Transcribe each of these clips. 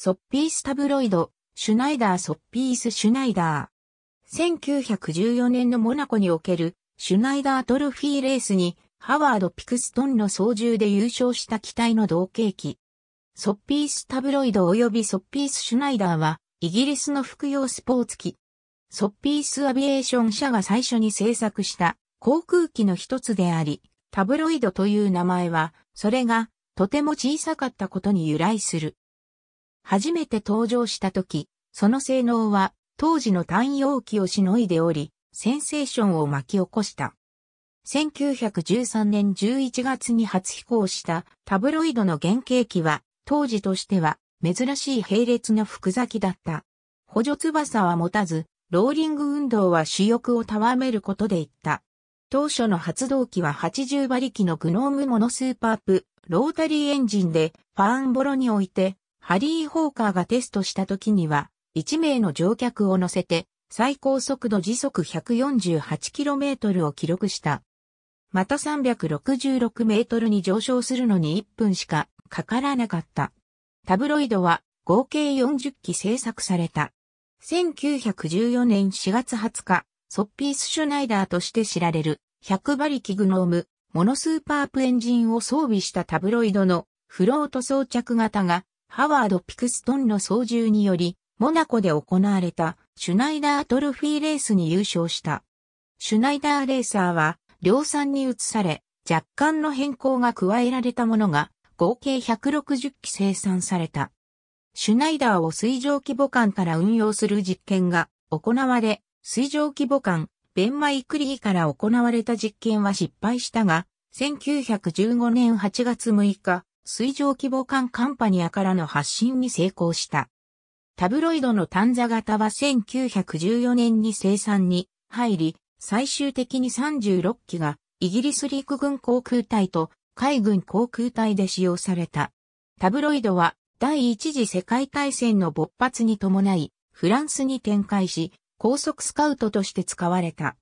ソッピースタブロイド、シュナイダー・ソッピース・シュナイダー。1914年のモナコにおける、シュナイダー・トロフィーレースに、ハワード・ピクストンの操縦で優勝した機体の同型機。ソッピースタブロイド及びソッピース・シュナイダーは、イギリスの服用スポーツ機。ソッピース・アビエーション社が最初に制作した航空機の一つであり、タブロイドという名前は、それがとても小さかったことに由来する。初めて登場した時、その性能は当時の単容器をしのいでおり、センセーションを巻き起こした。1913年11月に初飛行したタブロイドの原型機は、当時としては珍しい並列の複雑機だった。補助翼は持たず、ローリング運動は主翼をたわめることでいった。当初の発動機は80馬力のグノームモノスーパープ、ロータリーエンジンで、ファーンボロにおいてハリー・ホーカーがテストした時には、1名の乗客を乗せて、最高速度時速 148km を記録した。また 366m に上昇するのに1分しかかからなかった。タブロイドは合計40機制作された。1914年4月20日、ソッピース・シュナイダーとして知られる100馬力グノーム、モノスーパープエンジンを装備したタブロイドのフロート装着型がハワード・ピクストンの操縦により、モナコで行われたシュナイダートロフィーレースに優勝した。シュナイダーレーサーは量産に移され、若干の変更が加えられたものが合計160機生産された。シュナイダーを水上規模艦から運用する実験が行われ、水上規模艦、ベンマイクリーから行われた実験は失敗したが、1915年8月6日、水上規模艦カンパニアからの発信に成功した。タブロイドの短座型は1914年に生産に入り、最終的に36機がイギリス陸軍航空隊と海軍航空隊で使用された。タブロイドは第一次世界大戦の勃発に伴い、フランスに展開し、高速スカウトとして使われた。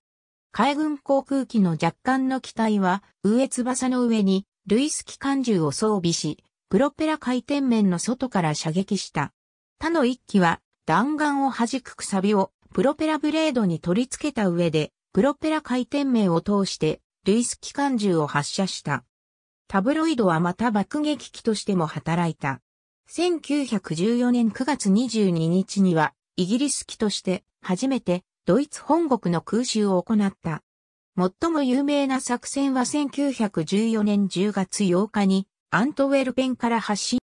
海軍航空機の若干の機体は、上翼の上にルイス機関銃を装備し、プロペラ回転面の外から射撃した。他の一機は弾丸を弾くくさびをプロペラブレードに取り付けた上で、プロペラ回転面を通してルイス機関銃を発射した。タブロイドはまた爆撃機としても働いた。1914年9月22日には、イギリス機として初めてドイツ本国の空襲を行った。最も有名な作戦は1914年10月8日にアントウェルペンから発進。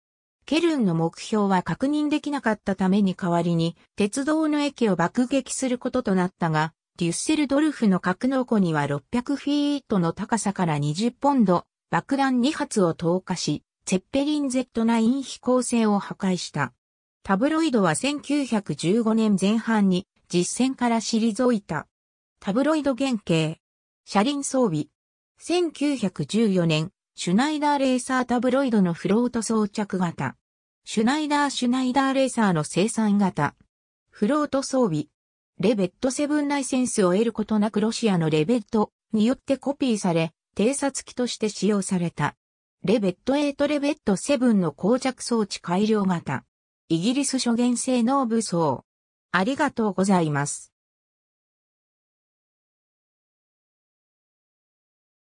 ケルンの目標は確認できなかったために代わりに鉄道の駅を爆撃することとなったが、デュッセルドルフの格納庫には600フィートの高さから20ポンド爆弾2発を投下し、ツェッペリン Z9 飛行船を破壊した。タブロイドは1915年前半に実戦から退いた。タブロイド原型、車輪装備。1914年、シュナイダーレーサータブロイドのフロート装着型。シュナイダーシュナイダーレーサーの生産型。フロート装備。レベット7ライセンスを得ることなくロシアのレベットによってコピーされ、偵察機として使用された。レベット8レベット7の膠着装置改良型。イギリス諸元性能武装。ありがとうございます。